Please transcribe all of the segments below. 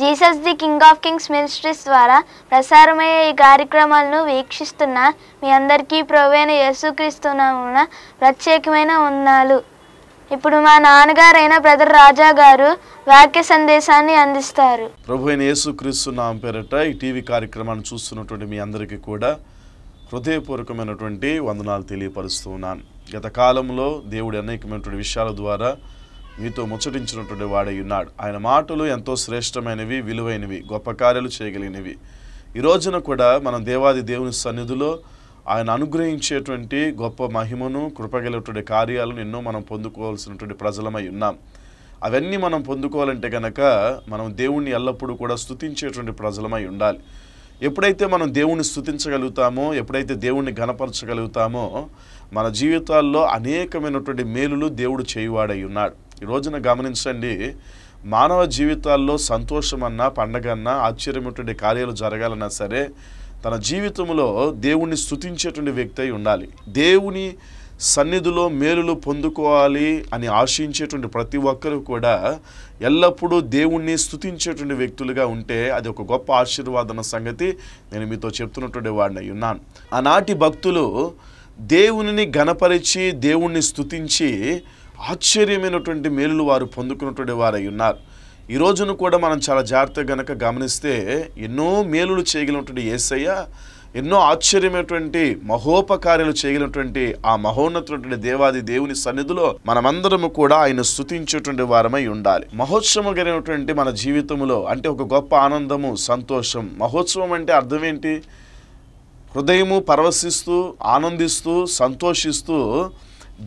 Jesus the king of kings ministries ద్వారా ప్రసారమయ్యే ఈ కార్యక్రమాలను వీక్షిస్తున్న మీ అందరికీ ప్రవేణ యేసుక్రీస్తునామున ప్రత్యేకమైన ఉన్నాలు ఇప్పుడు మా నాన్నగారైన బ్రదర్ రాజా గారు వాక్య సందేశాన్ని అందిస్తారు ప్రభు అయిన యేసుక్రీస్తు నామ పేరట ఈ టీవీ కార్యక్రమాన్ని చూస్తున్నటువంటి మీ అందరికీ కూడా హృదయపూర్వకమైనటువంటి వందనాలు తెలియపరుస్తూ ఉన్నాను గత కాలంలో దేవుడి అనేకమైనటువంటి విషయాల ద్వారా మీతో ముచ్చటించినటువంటి వాడై ఉన్నాడు ఆయన మాటలు ఎంతో శ్రేష్టమైనవి విలువైనవి గొప్ప కార్యాలు చేయగలిగినవి ఈ రోజున కూడా మనం దేవాది దేవుని సన్నిధిలో ఆయన అనుగ్రహించేటువంటి గొప్ప మహిమను కృపగలటువంటి కార్యాలను ఎన్నో మనం పొందుకోవాల్సినటువంటి ప్రజలమై ఉన్నాం అవన్నీ మనం పొందుకోవాలంటే కనుక మనం దేవుణ్ణి ఎల్లప్పుడూ కూడా స్థుతించేటువంటి ప్రజలమై ఉండాలి ఎప్పుడైతే మనం దేవుణ్ణి స్థుతించగలుగుతామో ఎప్పుడైతే దేవుణ్ణి గణపరచగలుగుతామో మన జీవితాల్లో అనేకమైనటువంటి మేలులు దేవుడు చేయువాడై ఉన్నాడు ఈ రోజున గమనించండి మానవ జీవితాల్లో సంతోషమన్నా అన్నా ఆశ్చర్యమైనటువంటి కార్యాలు జరగాలన్నా సరే తన జీవితంలో దేవుణ్ణి స్థుతించేటువంటి వ్యక్తి అయి ఉండాలి దేవుని సన్నిధిలో మేలులు పొందుకోవాలి అని ఆశించేటువంటి ప్రతి ఒక్కరూ కూడా ఎల్లప్పుడూ దేవుణ్ణి స్థుతించేటువంటి వ్యక్తులుగా ఉంటే అది ఒక గొప్ప ఆశీర్వాదన సంగతి నేను మీతో చెప్తున్నటువంటి వాడిని ఉన్నాను ఆనాటి భక్తులు దేవునిని గణపరిచి దేవుణ్ణి స్థుతించి ఆశ్చర్యమైనటువంటి మేలులు వారు పొందుకున్నటువంటి వారై ఉన్నారు ఈ రోజును కూడా మనం చాలా జాగ్రత్తగా గనక గమనిస్తే ఎన్నో మేలులు చేయగలిగినటువంటి ఏసయ్య ఎన్నో ఆశ్చర్యమైనటువంటి మహోపకార్యాలు చేయగలిగినటువంటి ఆ మహోన్నతటువంటి దేవాది దేవుని సన్నిధిలో మనమందరము కూడా ఆయన స్థుతించేటువంటి వారమై ఉండాలి మహోత్సవం కలిగినటువంటి మన జీవితంలో అంటే ఒక గొప్ప ఆనందము సంతోషం మహోత్సవం అంటే అర్థం ఏంటి హృదయము పరవశిస్తూ ఆనందిస్తూ సంతోషిస్తూ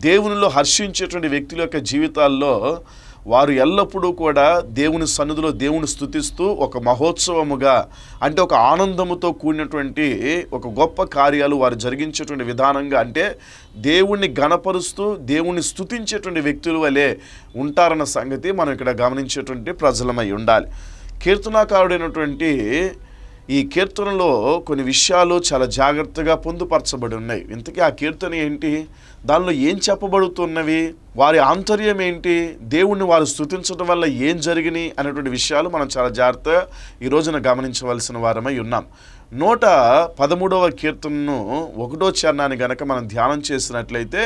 దేవునిలో హర్షించేటువంటి వ్యక్తుల యొక్క జీవితాల్లో వారు ఎల్లప్పుడూ కూడా దేవుని సన్నిధిలో దేవుని స్థుతిస్తూ ఒక మహోత్సవముగా అంటే ఒక ఆనందముతో కూడినటువంటి ఒక గొప్ప కార్యాలు వారు జరిగించేటువంటి విధానంగా అంటే దేవుణ్ణి గణపరుస్తూ దేవుణ్ణి స్థుతించేటువంటి వ్యక్తుల వలె ఉంటారన్న సంగతి మనం ఇక్కడ గమనించేటువంటి ప్రజలమై ఉండాలి కీర్తనాకారుడైనటువంటి ఈ కీర్తనలో కొన్ని విషయాలు చాలా జాగ్రత్తగా పొందుపరచబడి ఉన్నాయి ఇంతకీ ఆ కీర్తన ఏంటి దానిలో ఏం చెప్పబడుతున్నవి వారి ఆంతర్యం ఏంటి దేవుణ్ణి వారు స్థుతించడం వల్ల ఏం జరిగినాయి అనేటువంటి విషయాలు మనం చాలా జాగ్రత్తగా ఈ రోజున గమనించవలసిన వారమై ఉన్నాం నూట పదమూడవ కీర్తనను ఒకటో చరణాన్ని గనక మనం ధ్యానం చేసినట్లయితే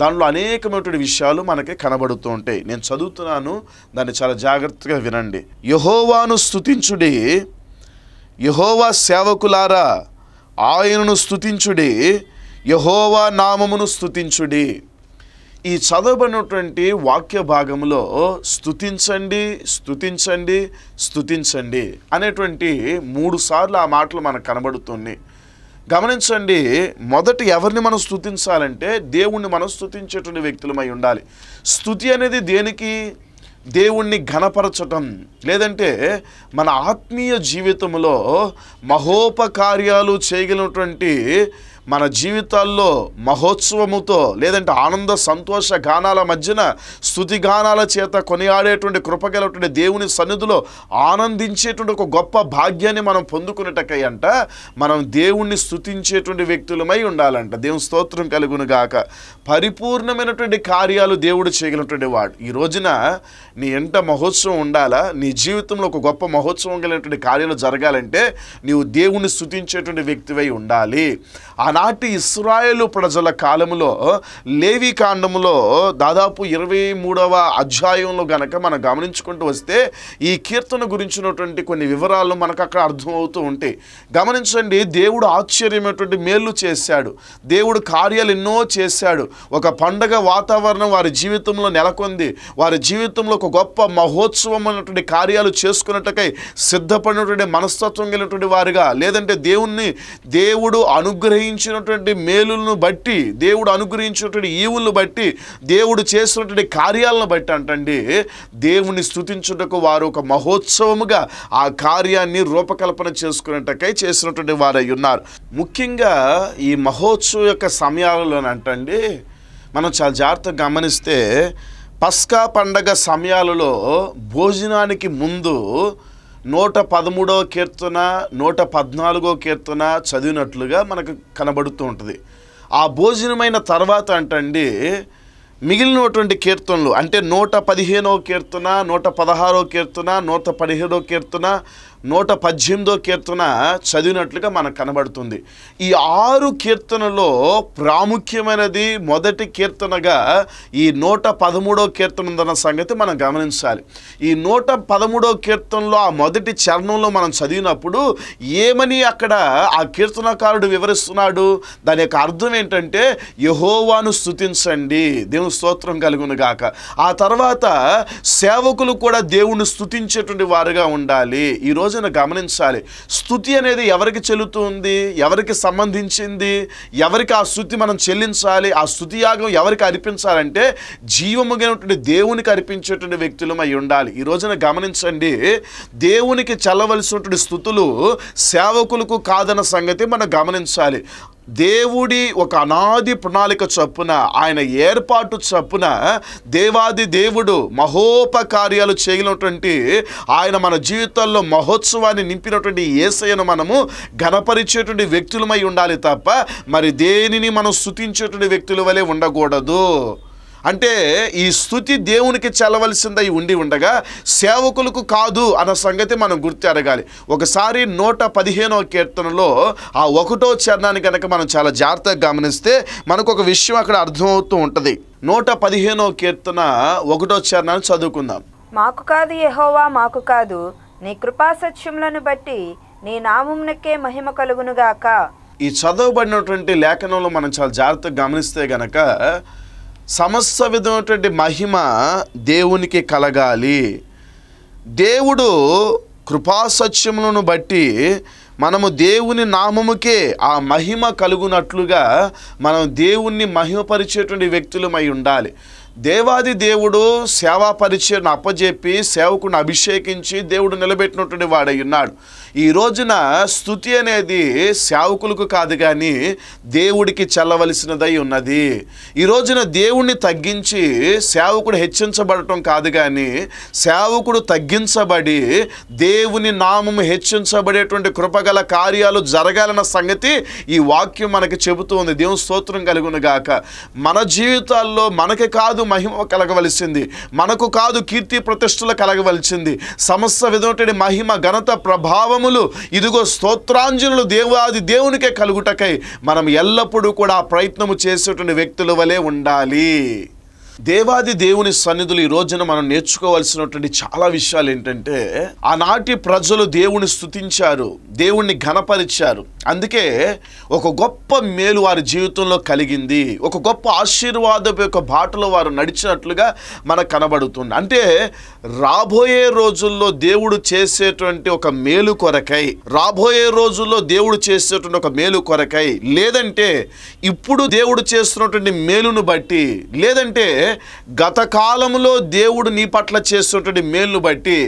దానిలో అనేకమైనటువంటి విషయాలు మనకి కనబడుతూ ఉంటాయి నేను చదువుతున్నాను దాన్ని చాలా జాగ్రత్తగా వినండి యహోవాను స్థుతించుడి యహోవా సేవకులారా ఆయనను స్థుతించుడి యహోవా నామమును స్థుతించుడి ఈ చదవబడినటువంటి వాక్య భాగంలో స్థుతించండి స్థుతించండి స్థుతించండి అనేటువంటి మూడు సార్లు ఆ మాటలు మనకు కనబడుతుంది గమనించండి మొదట ఎవరిని మనం స్థుతించాలంటే దేవుణ్ణి మనం స్థుతించేటువంటి వ్యక్తులమై ఉండాలి స్థుతి అనేది దేనికి దేవుణ్ణి ఘనపరచటం లేదంటే మన ఆత్మీయ జీవితంలో మహోపకార్యాలు చేయగలిగినటువంటి మన జీవితాల్లో మహోత్సవముతో లేదంటే ఆనంద సంతోష గానాల మధ్యన స్థుతి గానాల చేత కొనియాడేటువంటి కృపగలటువంటి దేవుని సన్నిధిలో ఆనందించేటువంటి ఒక గొప్ప భాగ్యాన్ని మనం పొందుకునేటకై అంట మనం దేవుణ్ణి స్థుతించేటువంటి వ్యక్తులమై ఉండాలంట దేవుని స్తోత్రం కలుగును గాక పరిపూర్ణమైనటువంటి కార్యాలు దేవుడు చేయగలిగినటువంటి వాడు ఈ రోజున నీ ఎంట మహోత్సవం ఉండాలా నీ జీవితంలో ఒక గొప్ప మహోత్సవం కలిగినటువంటి కార్యాలు జరగాలంటే నీవు దేవుణ్ణి స్థుతించేటువంటి వ్యక్తివై ఉండాలి ఆనాటి ఇస్రాయేలు ప్రజల కాలంలో లేవి కాండములో దాదాపు ఇరవై మూడవ అధ్యాయంలో గనక మనం గమనించుకుంటూ వస్తే ఈ కీర్తన గురించినటువంటి కొన్ని వివరాలు మనకు అక్కడ అర్థమవుతూ ఉంటాయి గమనించండి దేవుడు ఆశ్చర్యమైనటువంటి మేలు చేశాడు దేవుడు కార్యాలు ఎన్నో చేశాడు ఒక పండగ వాతావరణం వారి జీవితంలో నెలకొంది వారి జీవితంలో ఒక గొప్ప మహోత్సవం అన్నటువంటి కార్యాలు చేసుకున్నట్టుకై సిద్ధపడినటువంటి మనస్తత్వం కలిగినటువంటి వారిగా లేదంటే దేవుణ్ణి దేవుడు అనుగ్రహించి అనుగ్రహించినటువంటి మేలులను బట్టి దేవుడు అనుగ్రహించినటువంటి ఈవులను బట్టి దేవుడు చేసినటువంటి కార్యాలను బట్టి అంటండి దేవుని స్థుతించుటకు వారు ఒక మహోత్సవముగా ఆ కార్యాన్ని రూపకల్పన చేసుకునేటకై చేసినటువంటి వారై ఉన్నారు ముఖ్యంగా ఈ మహోత్సవం యొక్క అంటండి మనం చాలా జాగ్రత్తగా గమనిస్తే పస్కా పండగ సమయాలలో భోజనానికి ముందు నూట పదమూడో కీర్తన నూట పద్నాలుగో కీర్తన చదివినట్లుగా మనకు కనబడుతూ ఉంటుంది ఆ భోజనమైన తర్వాత అంటండి మిగిలినటువంటి కీర్తనలు అంటే నూట పదిహేనో కీర్తన నూట పదహారో కీర్తన నూట పదిహేడో కీర్తన నూట పద్దెనిమిదో కీర్తన చదివినట్లుగా మనకు కనబడుతుంది ఈ ఆరు కీర్తనలో ప్రాముఖ్యమైనది మొదటి కీర్తనగా ఈ నూట పదమూడో కీర్తన ఉందన్న సంగతి మనం గమనించాలి ఈ నూట పదమూడో కీర్తనలో ఆ మొదటి చరణంలో మనం చదివినప్పుడు ఏమని అక్కడ ఆ కీర్తనకారుడు వివరిస్తున్నాడు దాని యొక్క అర్థం ఏంటంటే యహోవాను స్థుతించండి దేవుని స్తోత్రం కలుగును గాక ఆ తర్వాత సేవకులు కూడా దేవుణ్ణి స్థుతించేటువంటి వారుగా ఉండాలి ఈరోజు రోజున గమనించాలి స్థుతి అనేది ఎవరికి చెల్లుతుంది ఎవరికి సంబంధించింది ఎవరికి ఆ స్థుతి మనం చెల్లించాలి ఆ స్థుతి యాగం ఎవరికి అర్పించాలంటే జీవముగైనటువంటి దేవునికి అర్పించేటువంటి వ్యక్తులు అయి ఉండాలి ఈ రోజున గమనించండి దేవునికి చల్లవలసినటువంటి స్థుతులు సేవకులకు కాదన్న సంగతి మనం గమనించాలి దేవుడి ఒక అనాది ప్రణాళిక చొప్పున ఆయన ఏర్పాటు చొప్పున దేవాది దేవుడు మహోపకార్యాలు చేయనటువంటి ఆయన మన జీవితాల్లో మహోత్సవాన్ని నింపినటువంటి ఏసయను మనము ఘనపరిచేటువంటి వ్యక్తులమై ఉండాలి తప్ప మరి దేనిని మనం స్థుతించేటువంటి వ్యక్తుల వలె ఉండకూడదు అంటే ఈ స్థుతి దేవునికి చెల్లవలసిందై ఉండి ఉండగా సేవకులకు కాదు అన్న సంగతి మనం గుర్తు అరగాలి ఒకసారి నూట పదిహేనవ కీర్తనలో ఆ ఒకటో చరణాన్ని కనుక మనం చాలా జాగ్రత్తగా గమనిస్తే మనకు ఒక విషయం అక్కడ అర్థమవుతూ ఉంటుంది నూట పదిహేనవ కీర్తన ఒకటో చరణాన్ని చదువుకుందాం మాకు కాదు ఏహోవా మాకు కాదు నీ కృపా సత్యములను బట్టి నీ నామంకే మహిమ కలుగునుగాక ఈ చదవబడినటువంటి లేఖనంలో మనం చాలా జాగ్రత్తగా గమనిస్తే గనక సమస్త విధమైనటువంటి మహిమ దేవునికి కలగాలి దేవుడు కృపాసత్యములను బట్టి మనము దేవుని నామముకే ఆ మహిమ కలుగునట్లుగా మనం దేవుణ్ణి మహిమపరిచేటువంటి వ్యక్తులమై ఉండాలి దేవాది దేవుడు సేవా పరిచయం అప్పజెప్పి సేవకుని అభిషేకించి దేవుడు నిలబెట్టినటువంటి వాడై ఉన్నాడు ఈ రోజున స్థుతి అనేది సేవకులకు కాదు కానీ దేవుడికి చల్లవలసినదై ఉన్నది ఈ రోజున దేవుణ్ణి తగ్గించి సేవకుడు హెచ్చించబడటం కాదు కానీ సేవకుడు తగ్గించబడి దేవుని నామము హెచ్చించబడేటువంటి కృపగల కార్యాలు జరగాలన్న సంగతి ఈ వాక్యం మనకి చెబుతూ ఉంది దేవుని స్తోత్రం కలుగును గాక మన జీవితాల్లో మనకి కాదు కాదు మహిమ కలగవలసింది మనకు కాదు కీర్తి ప్రతిష్టలు కలగవలసింది సమస్త విధమైనటువంటి మహిమ ఘనత ప్రభావములు ఇదిగో స్తోత్రాంజనులు దేవాది దేవునికే కలుగుటకై మనం ఎల్లప్పుడూ కూడా ప్రయత్నము చేసేటువంటి వ్యక్తుల వలె ఉండాలి దేవాది దేవుని సన్నిధులు ఈ రోజున మనం నేర్చుకోవాల్సినటువంటి చాలా విషయాలు ఏంటంటే ఆనాటి ప్రజలు దేవుని స్థుతించారు దేవుణ్ణి ఘనపరిచారు అందుకే ఒక గొప్ప మేలు వారి జీవితంలో కలిగింది ఒక గొప్ప ఆశీర్వాదం యొక్క బాటలో వారు నడిచినట్లుగా మనకు కనబడుతుంది అంటే రాబోయే రోజుల్లో దేవుడు చేసేటువంటి ఒక మేలు కొరకై రాబోయే రోజుల్లో దేవుడు చేసేటువంటి ఒక మేలు కొరకై లేదంటే ఇప్పుడు దేవుడు చేస్తున్నటువంటి మేలును బట్టి లేదంటే గత కాలంలో దేవుడు నీ పట్ల చేస్తున్నటువంటి మేలును బట్టి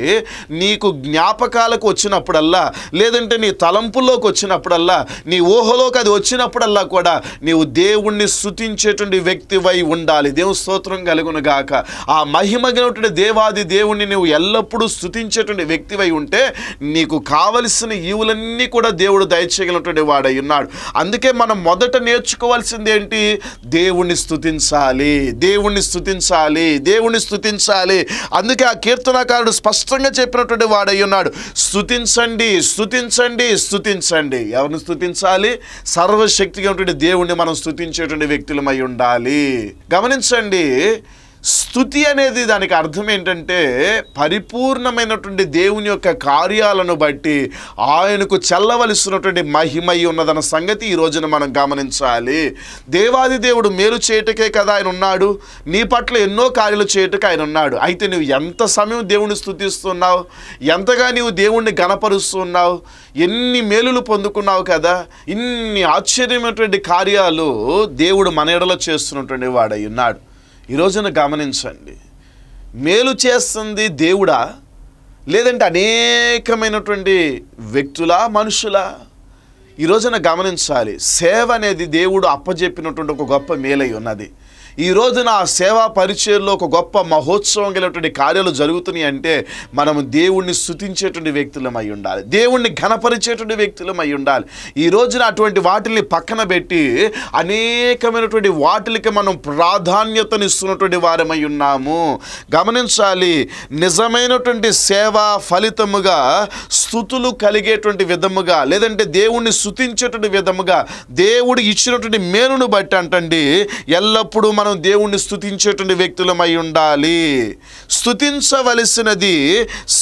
నీకు జ్ఞాపకాలకు వచ్చినప్పుడల్లా లేదంటే నీ తలంపుల్లోకి వచ్చినప్పుడల్లా వచ్చినప్పుడల్లా నీ ఊహలోకి అది వచ్చినప్పుడల్లా కూడా నీవు దేవుణ్ణి స్థుతించేటువంటి వ్యక్తివై ఉండాలి దేవుని స్తోత్రం కలుగును గాక ఆ మహిమగినటువంటి దేవాది దేవుణ్ణి నువ్వు ఎల్లప్పుడూ స్థుతించేటువంటి వ్యక్తివై ఉంటే నీకు కావలసిన ఈవులన్నీ కూడా దేవుడు దయచేయగలటువంటి వాడై ఉన్నాడు అందుకే మనం మొదట నేర్చుకోవాల్సింది ఏంటి దేవుణ్ణి స్థుతించాలి దేవుణ్ణి స్థుతించాలి దేవుణ్ణి స్థుతించాలి అందుకే ఆ కీర్తనకారుడు స్పష్టంగా చెప్పినటువంటి వాడై ఉన్నాడు స్థుతించండి స్థుతించండి స్థుతించండి ఎవరు ఎవరిని స్థుతించాలి సర్వశక్తిగా ఉన్నటువంటి దేవుణ్ణి మనం స్థుతించేటువంటి వ్యక్తులమై ఉండాలి గమనించండి స్థుతి అనేది దానికి అర్థం ఏంటంటే పరిపూర్ణమైనటువంటి దేవుని యొక్క కార్యాలను బట్టి ఆయనకు చల్లవలసినటువంటి మహిమై ఉన్నదన్న సంగతి ఈ రోజున మనం గమనించాలి దేవాది దేవుడు మేలు చేయటకే కదా ఆయన ఉన్నాడు నీ పట్ల ఎన్నో కార్యాలు చేయటకే ఆయన ఉన్నాడు అయితే నువ్వు ఎంత సమయం దేవుణ్ణి స్థుతిస్తున్నావు ఎంతగా నీవు దేవుణ్ణి గనపరుస్తున్నావు ఎన్ని మేలులు పొందుకున్నావు కదా ఇన్ని ఆశ్చర్యమైనటువంటి కార్యాలు దేవుడు మన ఎడలో చేస్తున్నటువంటి వాడై ఉన్నాడు ఈరోజున గమనించండి మేలు చేస్తుంది దేవుడా లేదంటే అనేకమైనటువంటి వ్యక్తుల మనుషుల ఈ రోజున గమనించాలి సేవ అనేది దేవుడు అప్పజెప్పినటువంటి ఒక గొప్ప మేలై ఉన్నది ఈరోజు నా సేవా పరిచయంలో ఒక గొప్ప మహోత్సవం కలిగినటువంటి కార్యాలు జరుగుతున్నాయి అంటే మనం దేవుణ్ణి స్థుతించేటువంటి వ్యక్తులం అయి ఉండాలి దేవుణ్ణి ఘనపరిచేటువంటి వ్యక్తులం అయి ఉండాలి ఈ రోజున అటువంటి వాటిని పక్కన పెట్టి అనేకమైనటువంటి వాటిలకి మనం ప్రాధాన్యతనిస్తున్నటువంటి వారమై ఉన్నాము గమనించాలి నిజమైనటువంటి సేవా ఫలితముగా స్థుతులు కలిగేటువంటి విధముగా లేదంటే దేవుణ్ణి స్థుతించేటువంటి విధముగా దేవుడు ఇచ్చినటువంటి మేలును బట్టి అంటండి ఎల్లప్పుడూ మన మనం దేవుణ్ణి స్థుతించేటువంటి వ్యక్తులమై ఉండాలి స్థుతించవలసినది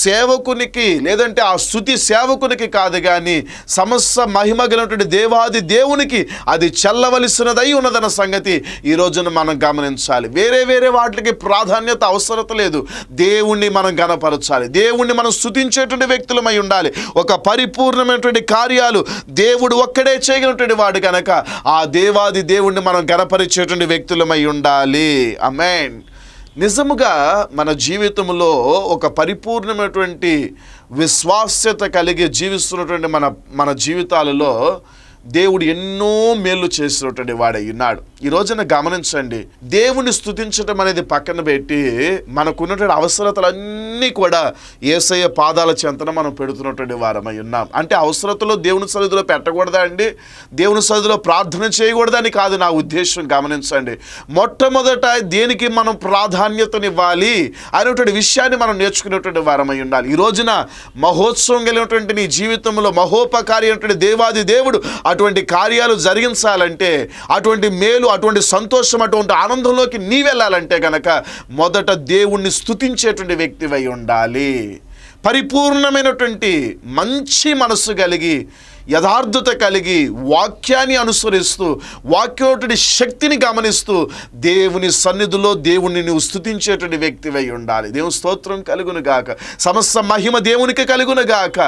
సేవకునికి లేదంటే ఆ స్థుతి సేవకునికి కాదు కానీ సమస్త మహిమగలటువంటి దేవాది దేవునికి అది చెల్లవలసినదై ఉన్నదన్న సంగతి ఈ రోజున మనం గమనించాలి వేరే వేరే వాటికి ప్రాధాన్యత అవసరత లేదు దేవుణ్ణి మనం గనపరచాలి దేవుణ్ణి మనం స్థుతించేటువంటి వ్యక్తులమై ఉండాలి ఒక పరిపూర్ణమైనటువంటి కార్యాలు దేవుడు ఒక్కడే చేయగలటువంటి వాడు కనుక ఆ దేవాది దేవుణ్ణి మనం గనపరిచేటువంటి వ్యక్తులమై ఉండాలి అమెన్ నిజముగా మన జీవితంలో ఒక పరిపూర్ణమైనటువంటి విశ్వాస్యత కలిగి జీవిస్తున్నటువంటి మన మన జీవితాలలో దేవుడు ఎన్నో మేలు చేసినటువంటి వాడై ఉన్నాడు ఈ రోజున గమనించండి దేవుని స్థుతించడం అనేది పక్కన పెట్టి మనకున్నటువంటి అవసరతలన్నీ కూడా ఏసయ్య పాదాల చెంతన మనం పెడుతున్నటువంటి వారమై ఉన్నాం అంటే అవసరతలో దేవుని సన్నిధిలో పెట్టకూడదా అండి దేవుని సన్నిధిలో ప్రార్థన చేయకూడదని కాదు నా ఉద్దేశం గమనించండి మొట్టమొదట దేనికి మనం ప్రాధాన్యతనివ్వాలి అనేటువంటి విషయాన్ని మనం నేర్చుకునేటువంటి వారమై ఉండాలి ఈ రోజున మహోత్సవం కలిగినటువంటి నీ జీవితంలో మహోపకారి దేవాది దేవుడు అటువంటి కార్యాలు జరిగించాలంటే అటువంటి మేలు అటువంటి సంతోషం అటువంటి ఆనందంలోకి నీ వెళ్ళాలంటే కనుక మొదట దేవుణ్ణి స్థుతించేటువంటి వ్యక్తివై ఉండాలి పరిపూర్ణమైనటువంటి మంచి మనస్సు కలిగి యథార్థత కలిగి వాక్యాన్ని అనుసరిస్తూ వాక్యోటి శక్తిని గమనిస్తూ దేవుని సన్నిధిలో దేవుణ్ణి నువ్వు స్థుతించేటువంటి వ్యక్తివై ఉండాలి దేవుని స్తోత్రం కలుగును గాక సమస్త మహిమ దేవునికి కలుగును గాక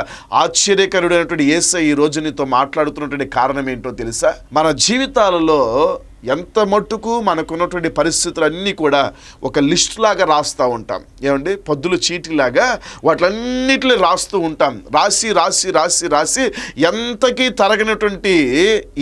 ఆశ్చర్యకరుడైనటువంటి ఏసై ఈ రోజు నీతో మాట్లాడుతున్నటువంటి కారణం ఏంటో తెలుసా మన జీవితాలలో ఎంత మట్టుకు మనకున్నటువంటి పరిస్థితులన్నీ కూడా ఒక లిస్ట్ లాగా రాస్తూ ఉంటాం ఏమండి పొద్దుల చీటిలాగా వాటిలన్నిటిని రాస్తూ ఉంటాం రాసి రాసి రాసి రాసి ఎంతకీ తరగనటువంటి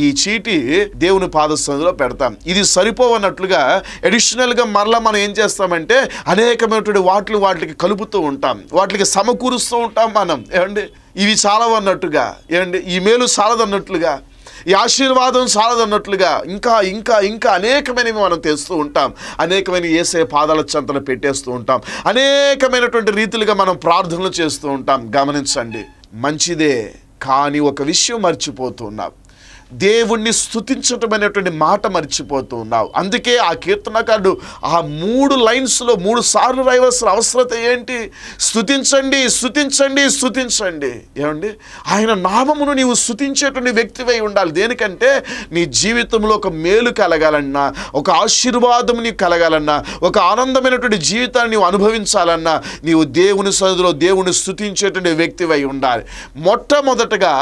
ఈ చీటి దేవుని పాదస్థంలో పెడతాం ఇది సరిపోవన్నట్లుగా అడిషనల్గా మరలా మనం ఏం చేస్తామంటే అనేకమైనటువంటి వాటిలు వాటికి కలుపుతూ ఉంటాం వాటికి సమకూరుస్తూ ఉంటాం మనం ఏమండి ఇవి చాలవన్నట్టుగా ఏమండి ఈ మేలు చాలదన్నట్లుగా ఈ ఆశీర్వాదం సాలదన్నట్లుగా ఇంకా ఇంకా ఇంకా అనేకమైనవి మనం తెస్తూ ఉంటాం అనేకమైన ఏసే పాదాల చెంతన పెట్టేస్తూ ఉంటాం అనేకమైనటువంటి రీతిలుగా మనం ప్రార్థనలు చేస్తూ ఉంటాం గమనించండి మంచిదే కానీ ఒక విషయం మర్చిపోతున్నాం దేవుణ్ణి స్థుతించటం అనేటువంటి మాట మర్చిపోతూ ఉన్నావు అందుకే ఆ కీర్తనకారుడు ఆ మూడు లైన్స్లో మూడు సార్లు రాయవలసిన అవసరత ఏంటి స్థుతించండి స్థుతించండి స్థుతించండి ఏమండి ఆయన నామమును నీవు స్థుతించేటువంటి వ్యక్తివై ఉండాలి దేనికంటే నీ జీవితంలో ఒక మేలు కలగాలన్నా ఒక ఆశీర్వాదం నీకు కలగాలన్నా ఒక ఆనందమైనటువంటి జీవితాన్ని నీవు అనుభవించాలన్నా నీవు దేవుని సదులో దేవుని స్థుతించేటువంటి వ్యక్తివై ఉండాలి మొట్టమొదటగా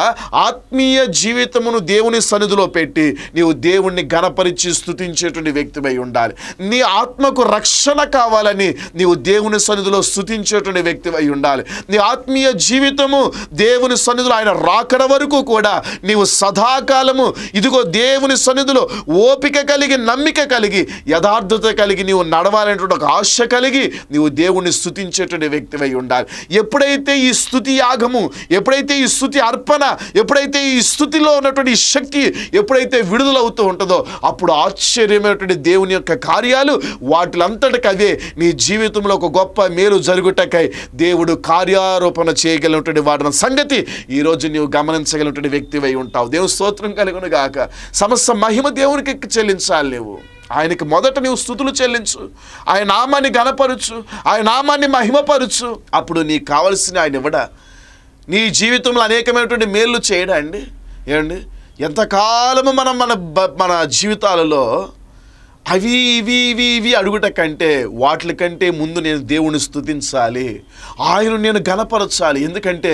ఆత్మీయ జీవితమును దేవుని దేవుని సన్నిధిలో పెట్టి నీవు దేవుణ్ణి గణపరిచి స్థుతించేటువంటి వ్యక్తివై ఉండాలి నీ ఆత్మకు రక్షణ కావాలని నీవు దేవుని సన్నిధిలో స్థుతించేటువంటి అయి ఉండాలి నీ ఆత్మీయ జీవితము దేవుని సన్నిధిలో ఆయన రాకడ వరకు కూడా నీవు సదాకాలము ఇదిగో దేవుని సన్నిధిలో ఓపిక కలిగి నమ్మిక కలిగి యథార్థత కలిగి నీవు నడవాలనేటువంటి ఒక ఆశ కలిగి నీవు దేవుణ్ణి స్థుతించేటువంటి వ్యక్తివై ఉండాలి ఎప్పుడైతే ఈ స్థుతి యాగము ఎప్పుడైతే ఈ స్థుతి అర్పణ ఎప్పుడైతే ఈ స్థుతిలో ఉన్నటువంటి శక్తి ఎప్పుడైతే విడుదలవుతూ ఉంటుందో అప్పుడు ఆశ్చర్యమైనటువంటి దేవుని యొక్క కార్యాలు వాటిలంతటికి కదే నీ జీవితంలో ఒక గొప్ప మేలు జరుగుటకై దేవుడు కార్యారోపణ చేయగలిగినటువంటి వాడిన సంగతి ఈరోజు నీవు గమనించగలిగినటువంటి వ్యక్తివై ఉంటావు దేవుని స్తోత్రం కలుగును గాక సమస్త మహిమ దేవునికి చెల్లించాలి నువ్వు ఆయనకి మొదట నీవు స్థుతులు చెల్లించు ఆయన నామాన్ని గనపరచు ఆయన నామాన్ని మహిమపరచు అప్పుడు నీకు కావలసిన ఆయన ఇవ్వడా నీ జీవితంలో అనేకమైనటువంటి మేలు చేయడా అండి ఏమండి ఎంతకాలము మనం మన మన జీవితాలలో అవి ఇవి ఇవి ఇవి అడుగుట కంటే వాటి కంటే ముందు నేను దేవుని స్థుతించాలి ఆయన నేను గణపరచాలి ఎందుకంటే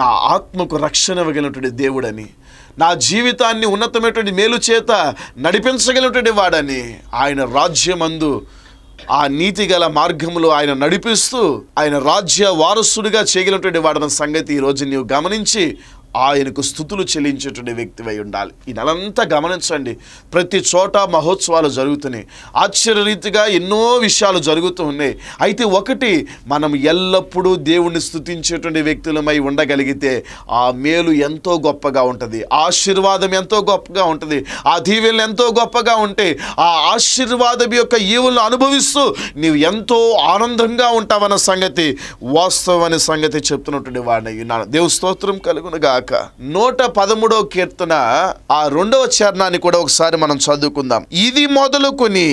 నా ఆత్మకు రక్షణ ఇవ్వగలిగినటువంటి దేవుడని నా జీవితాన్ని ఉన్నతమైనటువంటి మేలు చేత నడిపించగలిగినటువంటి వాడని ఆయన రాజ్యమందు ఆ నీతి గల మార్గంలో ఆయన నడిపిస్తూ ఆయన రాజ్య వారసుడిగా చేయగలిగినటువంటి వాడన సంగతి ఈరోజు నీవు గమనించి ఆయనకు స్థుతులు చెల్లించేటువంటి వ్యక్తివై ఉండాలి ఈ నెలంతా గమనించండి ప్రతి చోట మహోత్సవాలు జరుగుతున్నాయి ఆశ్చర్యరీతిగా ఎన్నో విషయాలు జరుగుతూ ఉన్నాయి అయితే ఒకటి మనం ఎల్లప్పుడూ దేవుణ్ణి స్థుతించేటువంటి వ్యక్తులమై ఉండగలిగితే ఆ మేలు ఎంతో గొప్పగా ఉంటుంది ఆశీర్వాదం ఎంతో గొప్పగా ఉంటుంది ఆ దీవెలు ఎంతో గొప్పగా ఉంటే ఆ ఆశీర్వాదం యొక్క ఈవులను అనుభవిస్తూ నీవు ఎంతో ఆనందంగా ఉంటావన్న సంగతి వాస్తవం అనే సంగతి చెప్తున్నటువంటి వాడిని దేవు స్తోత్రం కలుగునుగా గాక నూట పదమూడవ కీర్తన ఆ రెండవ చరణాన్ని కూడా ఒకసారి మనం చదువుకుందాం ఇది మొదలుకొని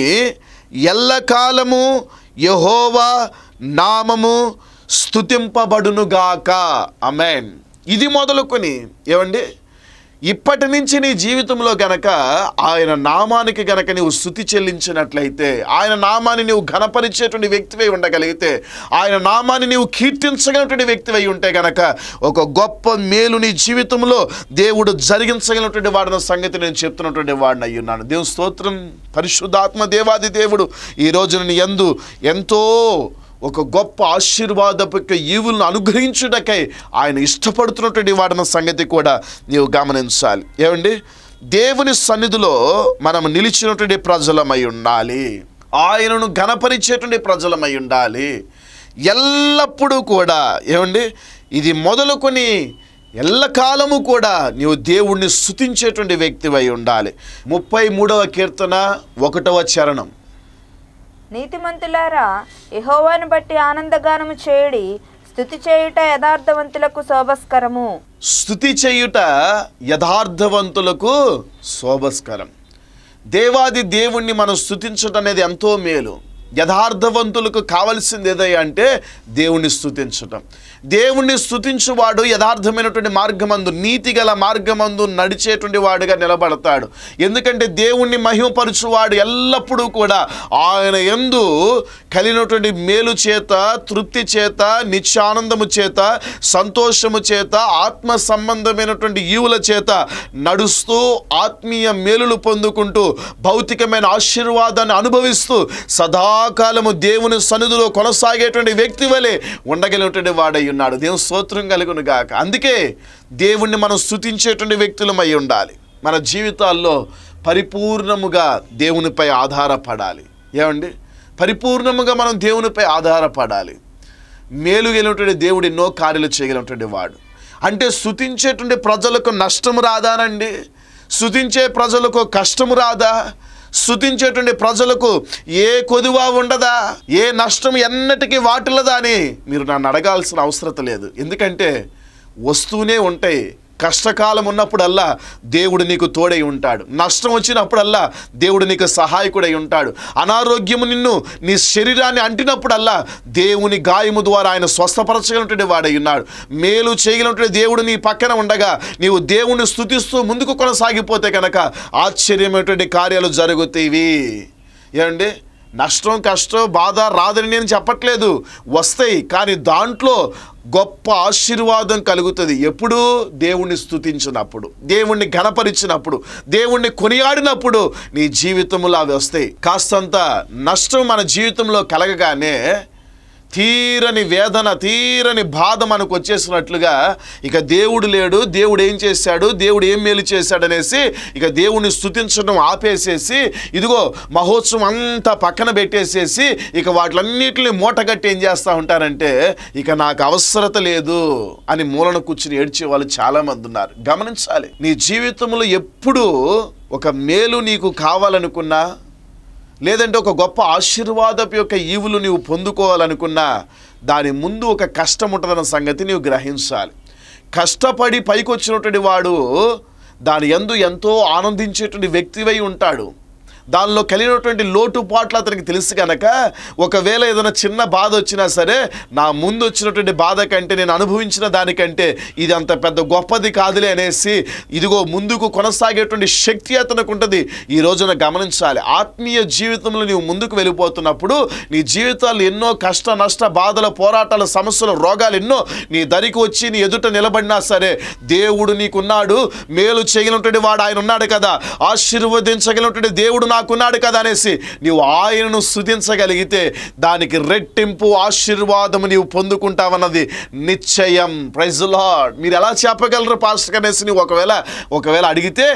ఎల్లకాలము యహోవా నామము స్థుతింపబడునుగాక అమెన్ ఇది మొదలుకొని ఏమండి ఇప్పటి నుంచి నీ జీవితంలో గనక ఆయన నామానికి గనక నీవు స్థుతి చెల్లించినట్లయితే ఆయన నామాన్ని నీవు ఘనపరిచేటువంటి వ్యక్తివై ఉండగలిగితే ఆయన నామాన్ని నీవు కీర్తించగలటువంటి వ్యక్తివై ఉంటే గనక ఒక గొప్ప మేలు నీ జీవితంలో దేవుడు జరిగించగలటువంటి వాడిన సంగతి నేను చెప్తున్నటువంటి వాడిని అయ్యున్నాను దేవుని స్తోత్రం పరిశుద్ధాత్మ దేవాది దేవుడు ఈ రోజున ఎందు ఎంతో ఒక గొప్ప ఆశీర్వాదపు ఈవులను అనుగ్రహించుటకై ఆయన ఇష్టపడుతున్నటువంటి వాడిన సంగతి కూడా నీవు గమనించాలి ఏమండి దేవుని సన్నిధిలో మనం నిలిచినటువంటి ప్రజలమై ఉండాలి ఆయనను ఘనపరిచేటువంటి ప్రజలమై ఉండాలి ఎల్లప్పుడూ కూడా ఏమండి ఇది మొదలుకొని ఎల్లకాలము కూడా నీవు దేవుణ్ణి స్థుతించేటువంటి వ్యక్తివై ఉండాలి ముప్పై మూడవ కీర్తన ఒకటవ చరణం నీతిమంతులారా యహోవాను బట్టి ఆనందగానము చేయడి స్థుతి చేయుట యథార్థవంతులకు శోభస్కరము స్థుతి చేయుట యథార్థవంతులకు శోభస్కరం దేవాది దేవుణ్ణి మనం స్థుతించటం అనేది ఎంతో మేలు యథార్థవంతులకు కావలసింది ఏదై అంటే దేవుణ్ణి స్థుతించటం దేవుణ్ణి స్థుతించువాడు యథార్థమైనటువంటి మార్గమందు నీతిగల మార్గమందు నడిచేటువంటి వాడుగా నిలబడతాడు ఎందుకంటే దేవుణ్ణి మహిమపరచువాడు ఎల్లప్పుడూ కూడా ఆయన ఎందు కలిగినటువంటి మేలు చేత తృప్తి చేత నిత్యానందము చేత సంతోషము చేత ఆత్మ సంబంధమైనటువంటి ఈవుల చేత నడుస్తూ ఆత్మీయ మేలులు పొందుకుంటూ భౌతికమైన ఆశీర్వాదాన్ని అనుభవిస్తూ సదా సదాకాలము దేవుని సన్నిధిలో కొనసాగేటువంటి వ్యక్తి వలె ఉండగలిగినటువంటి వాడై ఉన్నాడు దేవుని స్తోత్రం కలుగును గాక అందుకే దేవుణ్ణి మనం స్థుతించేటువంటి వ్యక్తులమై ఉండాలి మన జీవితాల్లో పరిపూర్ణముగా దేవునిపై ఆధారపడాలి ఏమండి పరిపూర్ణముగా మనం దేవునిపై ఆధారపడాలి మేలు గెలినటువంటి దేవుడు ఎన్నో కార్యలు చేయగలిగినటువంటి వాడు అంటే స్థుతించేటువంటి ప్రజలకు నష్టము రాదానండి స్థుతించే ప్రజలకు కష్టము రాదా స్థుతించేటువంటి ప్రజలకు ఏ కొదువా ఉండదా ఏ నష్టం ఎన్నటికీ వాటిల్లదా అని మీరు నన్ను అడగాల్సిన అవసరం లేదు ఎందుకంటే వస్తూనే ఉంటాయి కష్టకాలం ఉన్నప్పుడల్లా దేవుడు నీకు తోడై ఉంటాడు నష్టం వచ్చినప్పుడల్లా దేవుడు నీకు సహాయకుడై ఉంటాడు అనారోగ్యము నిన్ను నీ శరీరాన్ని అంటినప్పుడల్లా దేవుని గాయము ద్వారా ఆయన స్వస్థపరచగలటువంటి వాడై ఉన్నాడు మేలు చేయగలటువంటి దేవుడు నీ పక్కన ఉండగా నీవు దేవుణ్ణి స్థుతిస్తూ ముందుకు కొనసాగిపోతే కనుక ఆశ్చర్యమైనటువంటి కార్యాలు జరుగుతాయి ఏమండి నష్టం కష్టం బాధ రాదని నేను చెప్పట్లేదు వస్తాయి కానీ దాంట్లో గొప్ప ఆశీర్వాదం కలుగుతుంది ఎప్పుడు దేవుణ్ణి స్థుతించినప్పుడు దేవుణ్ణి గణపరిచినప్పుడు దేవుణ్ణి కొనియాడినప్పుడు నీ జీవితంలో అవి వస్తాయి కాస్తంత నష్టం మన జీవితంలో కలగగానే తీరని వేదన తీరని బాధ మనకు వచ్చేసినట్లుగా ఇక దేవుడు లేడు దేవుడు ఏం చేశాడు దేవుడు ఏం మేలు చేశాడు అనేసి ఇక దేవుడిని స్థుతించడం ఆపేసేసి ఇదిగో మహోత్సవం అంతా పక్కన పెట్టేసేసి ఇక వాటిలన్నిటిని మూటగట్టి ఏం చేస్తూ ఉంటారంటే ఇక నాకు అవసరత లేదు అని మూలన కూర్చుని ఏడ్చే వాళ్ళు చాలామంది ఉన్నారు గమనించాలి నీ జీవితంలో ఎప్పుడు ఒక మేలు నీకు కావాలనుకున్నా లేదంటే ఒక గొప్ప ఆశీర్వాదపు యొక్క ఈవులు నీవు పొందుకోవాలనుకున్నా దాని ముందు ఒక కష్టం ఉంటుందన్న సంగతి నీవు గ్రహించాలి కష్టపడి పైకి వచ్చినటువంటి వాడు దాని ఎందు ఎంతో ఆనందించేటువంటి వ్యక్తివై ఉంటాడు దానిలో కలిగినటువంటి లోటుపాట్లు అతనికి తెలుసు కనుక ఒకవేళ ఏదైనా చిన్న బాధ వచ్చినా సరే నా ముందు వచ్చినటువంటి బాధ కంటే నేను అనుభవించిన దానికంటే ఇది అంత పెద్ద గొప్పది కాదులే అనేసి ఇదిగో ముందుకు కొనసాగేటువంటి శక్తి అతనికి ఉంటుంది ఈ రోజున గమనించాలి ఆత్మీయ జీవితంలో నీవు ముందుకు వెళ్ళిపోతున్నప్పుడు నీ జీవితాలు ఎన్నో కష్ట నష్ట బాధల పోరాటాల సమస్యల రోగాలు ఎన్నో నీ దరికి వచ్చి నీ ఎదుట నిలబడినా సరే దేవుడు నీకున్నాడు మేలు చేయనటువంటి వాడు ఆయన ఉన్నాడు కదా ఆశీర్వదించగలిగినటువంటి దేవుడు నాకున్నాడు కదా అనేసి నీవు ఆయనను స్థుతించగలిగితే దానికి రెట్టింపు ఆశీర్వాదము నీవు పొందుకుంటావన్నది నిశ్చయం ప్రైజ్ లాడ్ మీరు ఎలా చెప్పగలరు పాస్టర్ అనేసి నీవు ఒకవేళ ఒకవేళ అడిగితే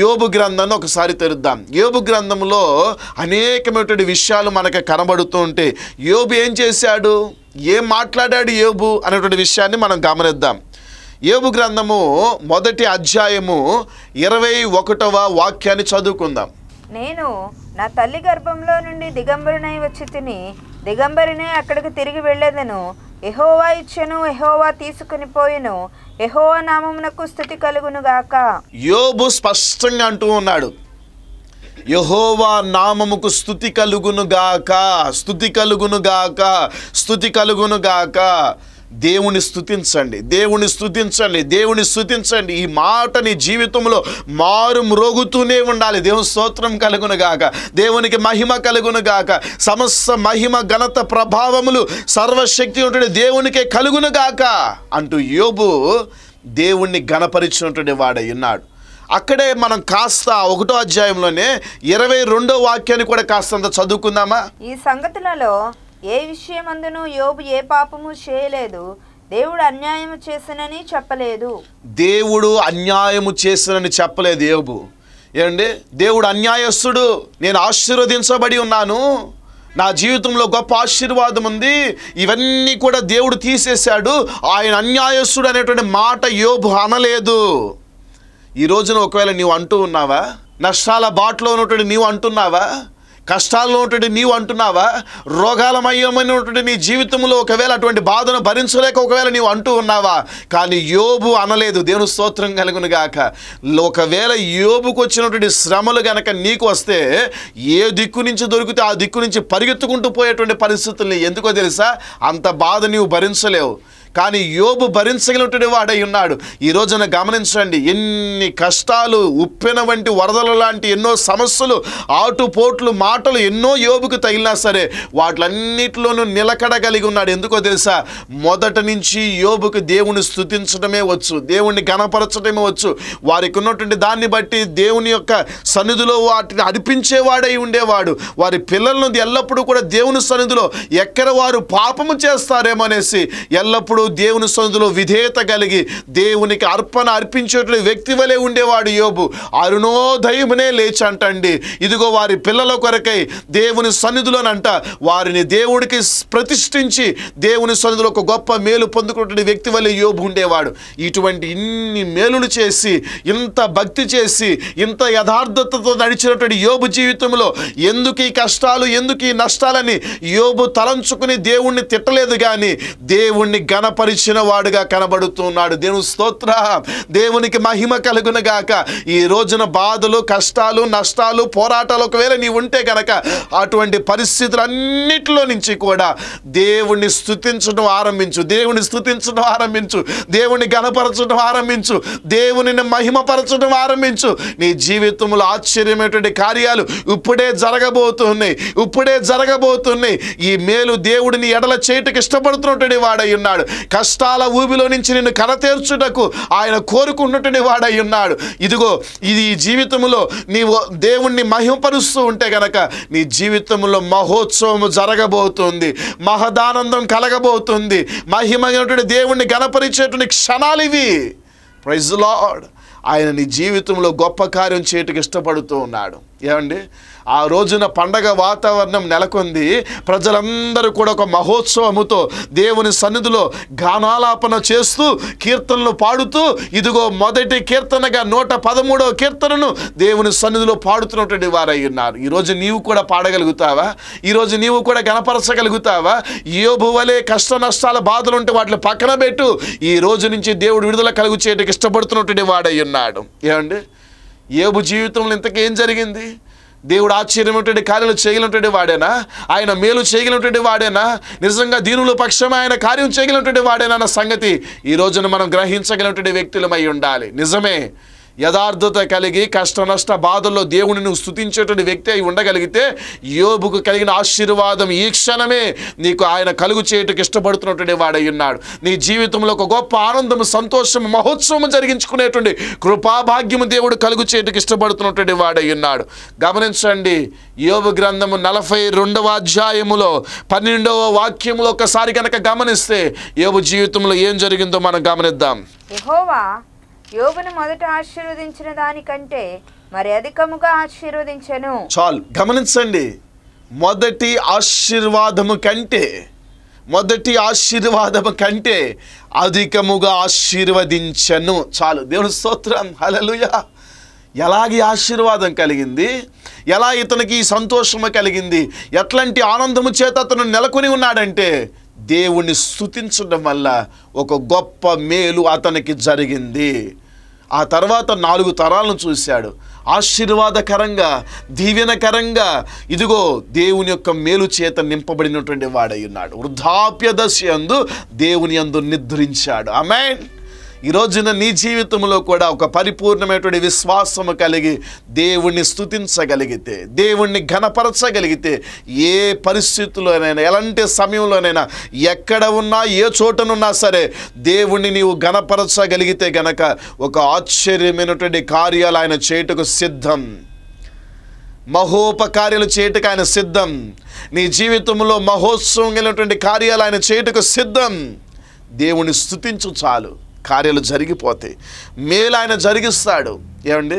యోబు గ్రంథాన్ని ఒకసారి తెరుద్దాం యోబు గ్రంథంలో అనేకమైనటువంటి విషయాలు మనకు కనబడుతూ ఉంటే యోబు ఏం చేశాడు ఏం మాట్లాడాడు యోబు అనేటువంటి విషయాన్ని మనం గమనిద్దాం ఏబు గ్రంథము మొదటి అధ్యాయము ఇరవై ఒకటవ వాక్యాన్ని చదువుకుందాం నేను నా తల్లి గర్భంలో నుండి దిగంబరునై వచ్చి తిని దిగంబరినే అక్కడికి తిరిగి వెళ్ళేదను ఎహోవా ఇచ్చెను ఎహోవా తీసుకుని పోయెను ఎహోవా నామమునకు స్థుతి కలుగును గాక యోబు స్పష్టంగా అంటూ ఉన్నాడు యహోవా నామముకు స్థుతి కలుగును గాక స్థుతి కలుగును గాక స్థుతి కలుగును గాక దేవుని స్థుతించండి దేవుని స్థుతించండి దేవుని స్థుతించండి ఈ మాట నీ జీవితంలో మారు మ్రోగుతూనే ఉండాలి దేవుని స్తోత్రం కలుగును గాక దేవునికి మహిమ కలుగును గాక సమస్త మహిమ ఘనత ప్రభావములు సర్వశక్తి ఉంటుంది దేవునికే కలుగును గాక అంటూ యోబు దేవుణ్ణి గణపరిచినటువంటి వాడై ఉన్నాడు అక్కడే మనం కాస్త ఒకటో అధ్యాయంలోనే ఇరవై రెండో వాక్యాన్ని కూడా కాస్తంత చదువుకుందామా ఈ సంగతులలో ఏ విషయమందును యోబు ఏ పాపము చేయలేదు దేవుడు అన్యాయము చేసినని చెప్పలేదు దేవుడు అన్యాయము చేసినని చెప్పలేదు యోబు ఏమండి దేవుడు అన్యాయస్తుడు నేను ఆశీర్వదించబడి ఉన్నాను నా జీవితంలో గొప్ప ఆశీర్వాదం ఉంది ఇవన్నీ కూడా దేవుడు తీసేశాడు ఆయన అన్యాయస్తుడు అనేటువంటి మాట యోబు అనలేదు ఈ రోజున ఒకవేళ నీవు అంటూ ఉన్నావా నష్టాల బాటలో ఉన్నటువంటి నీవు అంటున్నావా కష్టాల్లో ఉంటుంది నీవు అంటున్నావా రోగాలమయమైనటువంటి నీ జీవితంలో ఒకవేళ అటువంటి బాధను భరించలేక ఒకవేళ నీవు అంటూ ఉన్నావా కానీ యోబు అనలేదు దేవుని స్తోత్రం కలుగును గాక ఒకవేళ యోబుకు వచ్చినటువంటి శ్రమలు గనక నీకు వస్తే ఏ దిక్కు నుంచి దొరికితే ఆ దిక్కు నుంచి పరిగెత్తుకుంటూ పోయేటువంటి పరిస్థితుల్ని ఎందుకో తెలుసా అంత బాధ నీవు భరించలేవు కానీ యోబు భరించగలిగినటువంటి వాడై ఉన్నాడు ఈ రోజున గమనించండి ఎన్ని కష్టాలు ఉప్పెన వంటి వరదలు లాంటి ఎన్నో సమస్యలు ఆటుపోట్లు మాటలు ఎన్నో యోబుకు తగిలినా సరే వాటిలన్నిటిలోనూ నిలకడ కలిగి ఉన్నాడు ఎందుకో తెలుసా మొదట నుంచి యోబుకు దేవుని స్థుతించడమే వచ్చు దేవుణ్ణి గణపరచడమే వచ్చు వారికి ఉన్నటువంటి దాన్ని బట్టి దేవుని యొక్క సన్నిధిలో వాటిని అడిపించేవాడై ఉండేవాడు వారి పిల్లలను ఎల్లప్పుడూ కూడా దేవుని సన్నిధిలో ఎక్కడ వారు పాపము చేస్తారేమో అనేసి ఎల్లప్పుడూ ఎప్పుడు దేవుని సందులో విధేయత కలిగి దేవునికి అర్పణ అర్పించేటువంటి వ్యక్తి వలె ఉండేవాడు యోబు అరుణోదయమునే లేచి అంటండి ఇదిగో వారి పిల్లల కొరకై దేవుని అంట వారిని దేవుడికి ప్రతిష్ఠించి దేవుని సన్నిధిలో ఒక గొప్ప మేలు పొందుకున్నటువంటి వ్యక్తి వల్ల యోబు ఉండేవాడు ఇటువంటి ఇన్ని మేలులు చేసి ఇంత భక్తి చేసి ఇంత యథార్థతతో నడిచినటువంటి యోబు జీవితంలో ఎందుకు ఈ కష్టాలు ఎందుకు ఈ నష్టాలని యోబు తలంచుకుని దేవుణ్ణి తిట్టలేదు కానీ దేవుణ్ణి ఘన స్వస్థపరిచిన వాడుగా కనబడుతున్నాడు దేవుని స్తోత్ర దేవునికి మహిమ కలుగునగాక ఈ రోజున బాధలు కష్టాలు నష్టాలు పోరాటాలు ఒకవేళ నీ ఉంటే కనుక అటువంటి పరిస్థితులన్నిటిలో నుంచి కూడా దేవుణ్ణి స్థుతించడం ఆరంభించు దేవుని స్థుతించడం ఆరంభించు దేవుని గణపరచడం ఆరంభించు దేవుని మహిమపరచడం ఆరంభించు నీ జీవితంలో ఆశ్చర్యమైనటువంటి కార్యాలు ఇప్పుడే జరగబోతున్నాయి ఇప్పుడే జరగబోతున్నాయి ఈ మేలు దేవుడిని ఎడల చేయటకు ఇష్టపడుతున్నటువంటి వాడై ఉన్నాడు కష్టాల ఊబిలో నుంచి నిన్ను కరతీర్చుటకు ఆయన కోరుకున్నట్టుని వాడై ఉన్నాడు ఇదిగో ఇది ఈ జీవితంలో నీవు దేవుణ్ణి మహింపరుస్తూ ఉంటే గనక నీ జీవితంలో మహోత్సవం జరగబోతుంది మహదానందం కలగబోతుంది మహిమైనటువంటి దేవుణ్ణి గణపరిచేటువంటి క్షణాలు ఇవి ప్రైజ్లాడ్ ఆయన నీ జీవితంలో గొప్ప కార్యం చేయటకు ఇష్టపడుతూ ఉన్నాడు ఏమండి ఆ రోజున పండగ వాతావరణం నెలకొంది ప్రజలందరూ కూడా ఒక మహోత్సవముతో దేవుని సన్నిధిలో గానాలాపన చేస్తూ కీర్తనలు పాడుతూ ఇదిగో మొదటి కీర్తనగా నూట పదమూడవ కీర్తనను దేవుని సన్నిధిలో పాడుతున్నటువంటి వారై ఉన్నారు ఈరోజు నీవు కూడా పాడగలుగుతావా ఈరోజు నీవు కూడా గణపరచగలుగుతావా ఏ భువలే కష్ట నష్టాల బాధలుంటే వాటిని పక్కన పెట్టు ఈ రోజు నుంచి దేవుడు విడుదల కలుగు చేయడానికి ఇష్టపడుతున్నటువంటి వాడై ఉన్నాడు ఏమండి ఏబు జీవితంలో ఇంతకేం జరిగింది దేవుడు ఆశ్చర్యమైనటువంటి కార్యాలు చేయగలిగినటువంటి వాడేనా ఆయన మేలు చేయగలిగినటువంటి వాడేనా నిజంగా దీనుల పక్షం ఆయన కార్యం చేయగలిగినటువంటి వాడేనా అన్న సంగతి ఈ రోజున మనం గ్రహించగలిగినటువంటి వ్యక్తులమై ఉండాలి నిజమే యథార్థత కలిగి కష్ట నష్ట బాధల్లో నువ్వు స్థుతించేటువంటి వ్యక్తి అయి ఉండగలిగితే యోబుకు కలిగిన ఆశీర్వాదం ఈ క్షణమే నీకు ఆయన కలుగు చేయటకు ఇష్టపడుతున్నటువంటి వాడై ఉన్నాడు నీ జీవితంలో ఒక గొప్ప ఆనందం సంతోషం మహోత్సవం జరిగించుకునేటువంటి కృపాభాగ్యము దేవుడు కలుగు చేయటకు ఇష్టపడుతున్నటువంటి వాడై ఉన్నాడు గమనించండి యోబు గ్రంథము నలభై రెండవ అధ్యాయములో పన్నెండవ వాక్యములో ఒకసారి కనుక గమనిస్తే యోబు జీవితంలో ఏం జరిగిందో మనం గమనిద్దాం యోగును మొదట ఆశీర్వదించిన దానికంటే మరి అధికముగా ఆశీర్వదించను చాలు గమనించండి మొదటి ఆశీర్వాదము కంటే మొదటి ఆశీర్వాదము కంటే అధికముగా ఆశీర్వదించను చాలు దేవుని స్తోత్రం హలలుయ ఎలాగే ఆశీర్వాదం కలిగింది ఎలా ఇతనికి సంతోషము కలిగింది ఎట్లాంటి ఆనందము చేత అతను నెలకొని ఉన్నాడంటే దేవుని స్థుతించడం వల్ల ఒక గొప్ప మేలు అతనికి జరిగింది ఆ తర్వాత నాలుగు తరాలను చూశాడు ఆశీర్వాదకరంగా దీవెనకరంగా ఇదిగో దేవుని యొక్క మేలు చేత నింపబడినటువంటి వాడై ఉన్నాడు వృద్ధాప్య దశ అందు దేవుని అందు నిద్రించాడు ఆమెన్ ఈ రోజున నీ జీవితంలో కూడా ఒక పరిపూర్ణమైనటువంటి విశ్వాసము కలిగి దేవుణ్ణి స్థుతించగలిగితే దేవుణ్ణి ఘనపరచగలిగితే ఏ పరిస్థితుల్లోనైనా ఎలాంటి సమయంలోనైనా ఎక్కడ ఉన్నా ఏ చోటనున్నా సరే దేవుణ్ణి నీవు ఘనపరచగలిగితే గనక ఒక ఆశ్చర్యమైనటువంటి కార్యాలు ఆయన చేయటకు సిద్ధం మహోపకార్యాలు చేయటకు ఆయన సిద్ధం నీ జీవితంలో మహోత్సవం కలిగినటువంటి కార్యాలు ఆయన చేయటకు సిద్ధం దేవుణ్ణి స్థుతించు చాలు కార్యాలు జరిగిపోతాయి మేలు ఆయన జరిగిస్తాడు ఏమండి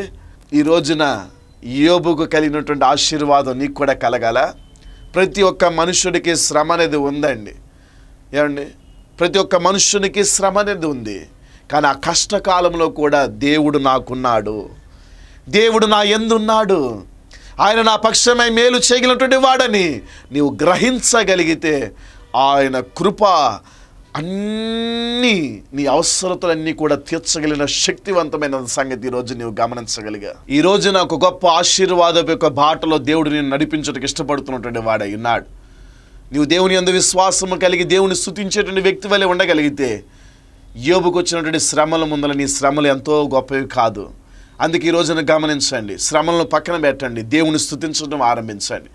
ఈ రోజున యోబుకు కలిగినటువంటి ఆశీర్వాదం నీకు కూడా కలగాల ప్రతి ఒక్క మనుషుడికి శ్రమ అనేది ఉందండి ఏమండి ప్రతి ఒక్క మనుషునికి శ్రమ అనేది ఉంది కానీ ఆ కష్టకాలంలో కూడా దేవుడు నాకున్నాడు దేవుడు నా ఎందున్నాడు ఆయన నా పక్షమై మేలు చేయగలిగినటువంటి వాడని నీవు గ్రహించగలిగితే ఆయన కృప అన్నీ నీ అవసరతలన్నీ కూడా తీర్చగలిగిన శక్తివంతమైన సంగతి ఈరోజు నీవు గమనించగలిగా ఈరోజు నాకు గొప్ప ఆశీర్వాదం యొక్క బాటలో దేవుడు నేను నడిపించడానికి ఇష్టపడుతున్నటువంటి వాడై ఉన్నాడు నీవు దేవుని అందు విశ్వాసము కలిగి దేవుని స్థుతించేటువంటి వ్యక్తి వలె ఉండగలిగితే యోబుకు వచ్చినటువంటి శ్రమల ముందల నీ శ్రమలు ఎంతో గొప్పవి కాదు అందుకే ఈ రోజున గమనించండి శ్రమలను పక్కన పెట్టండి దేవుని స్థుతించడం ఆరంభించండి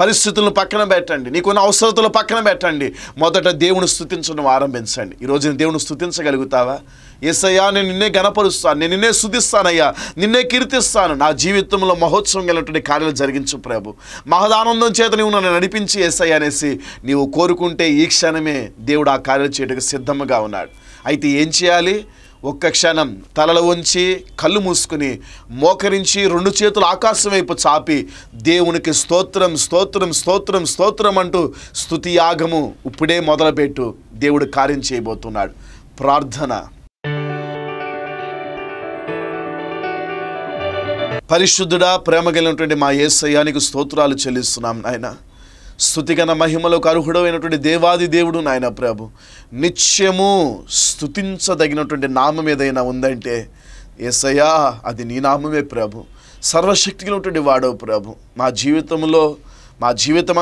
పరిస్థితులను పక్కన పెట్టండి నీకున్న అవసరతలు పక్కన పెట్టండి మొదట దేవుని స్థుతించడం ఆరంభించండి ఈరోజు నేను దేవుని స్థుతించగలుగుతావా ఏసయ్యా నేను నిన్నే గణపరుస్తాను నేను నిన్నే శుద్ధిస్తానయ్యా నిన్నే కీర్తిస్తాను నా జీవితంలో మహోత్సవం కలిగినటువంటి కార్యాలు జరిగించు ప్రభు మహదానందం చేత నువ్వు నన్ను నడిపించి ఏసయ్యా అనేసి నీవు కోరుకుంటే ఈ క్షణమే దేవుడు ఆ కార్యాలు చేయడానికి సిద్ధంగా ఉన్నాడు అయితే ఏం చేయాలి ఒక్క క్షణం తలలు ఉంచి కళ్ళు మూసుకుని మోకరించి రెండు చేతులు ఆకాశం వైపు చాపి దేవునికి స్తోత్రం స్తోత్రం స్తోత్రం స్తోత్రం అంటూ స్థుతి యాగము ఇప్పుడే మొదలుపెట్టు దేవుడు కార్యం చేయబోతున్నాడు ప్రార్థన పరిశుద్ధుడా ప్రేమ కలిగినటువంటి మా ఏసయ్యానికి స్తోత్రాలు చెల్లిస్తున్నాం నాయన స్థుతిగన మహిమలకు అర్హుడమైనటువంటి దేవాది దేవుడు నాయన ప్రభు నిత్యము స్థుతించదగినటువంటి నామం ఏదైనా ఉందంటే ఏసయ్యా అది నీ నామమే ప్రభు ఉన్నటువంటి వాడవు ప్రభు మా జీవితంలో మా జీవితం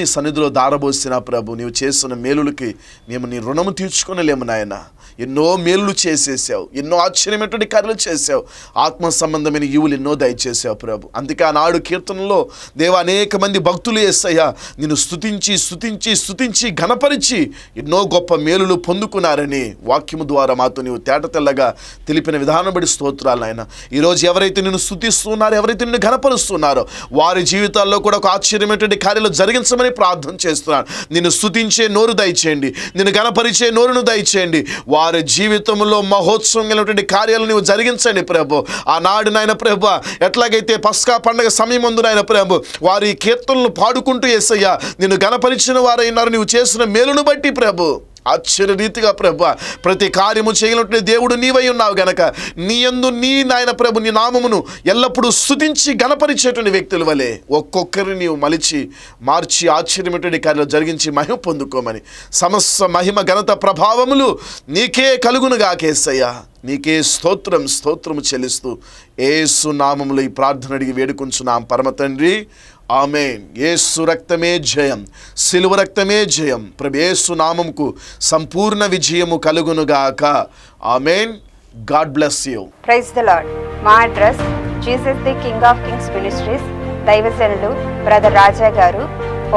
నీ సన్నిధిలో దారబోసిన ప్రభు నీవు చేస్తున్న మేలులకి మేము నీ రుణము తీర్చుకొనలేము నాయనా ఎన్నో మేళ్ళు చేసేసావు ఎన్నో ఆశ్చర్యమైనటువంటి కార్యాలు చేసావు ఆత్మ సంబంధమైన యువులు ఎన్నో దయచేసావు ప్రభు అందుకే ఆనాడు కీర్తనలో దేవ అనేక మంది భక్తులు వేస్తాయా నిన్ను స్థుతించి స్థుతించి స్థుతించి ఘనపరిచి ఎన్నో గొప్ప మేలులు పొందుకున్నారని వాక్యము ద్వారా మాతో నీవు తేట తెల్లగా తెలిపిన విధానం బడి స్తోత్రాలు ఆయన ఈరోజు ఎవరైతే నిన్ను స్థుతిస్తున్నారో ఎవరైతే నిన్ను ఘనపరుస్తున్నారో వారి జీవితాల్లో కూడా ఒక ఆశ్చర్యమైనటువంటి కార్యాలు జరిగించమని ప్రార్థన చేస్తున్నాను నిన్ను స్థుతించే నోరు దయచేయండి నిన్ను ఘనపరిచే నోరును దయచేయండి వారి వారి జీవితంలో మహోత్సవమైనటువంటి కార్యాలు నువ్వు జరిగించండి ప్రభు ఆనాడు నాయన ప్రభు ఎట్లాగైతే పస్కా పండగ సమయం ముందు నాయన ప్రభు వారి కీర్తనలు పాడుకుంటూ వేసయ్యా నిన్ను గణపరిచిన వారై నువ్వు చేసిన మేలును బట్టి ప్రభు ఆశ్చర్యరీతిగా ప్రభు ప్రతి కార్యము చేయనట్టు దేవుడు నీవై ఉన్నావు గనక నీ ఎందు నీ నాయన ప్రభు నీ నామమును ఎల్లప్పుడూ స్థుతించి గణపరిచేటువంటి వ్యక్తుల వలె ఒక్కొక్కరిని నీవు మలిచి మార్చి ఆశ్చర్యమైనటువంటి కార్యాలు జరిగించి మహిమ పొందుకోమని సమస్త మహిమ ఘనత ప్రభావములు నీకే కలుగును గాకేసయ్యా నీకే స్తోత్రం స్తోత్రము చెల్లిస్తూ ఏసు నామములు ఈ ప్రార్థన అడిగి వేడుకుంటున్నాం పరమ తండ్రి ఆమెన్ ఏసు రక్తమే జయం సిలువ రక్తమే జయం ప్రభేసు నామంకు సంపూర్ణ విజయము కలుగునుగాక amen God bless you praise the lord మా address Jesus the king of kings ministries దైవజనులు బ్రదర్ రాజా గారు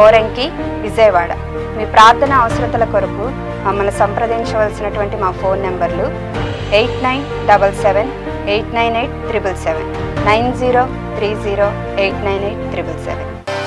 ఓరంకి విజయవాడ మీ ప్రార్థన అవసరతల కొరకు మమ్మల్ని సంప్రదించవలసినటువంటి మా ఫోన్ నెంబర్లు eight nine double seven eight nine eight triple seven nine zero three zero eight nine eight triple seven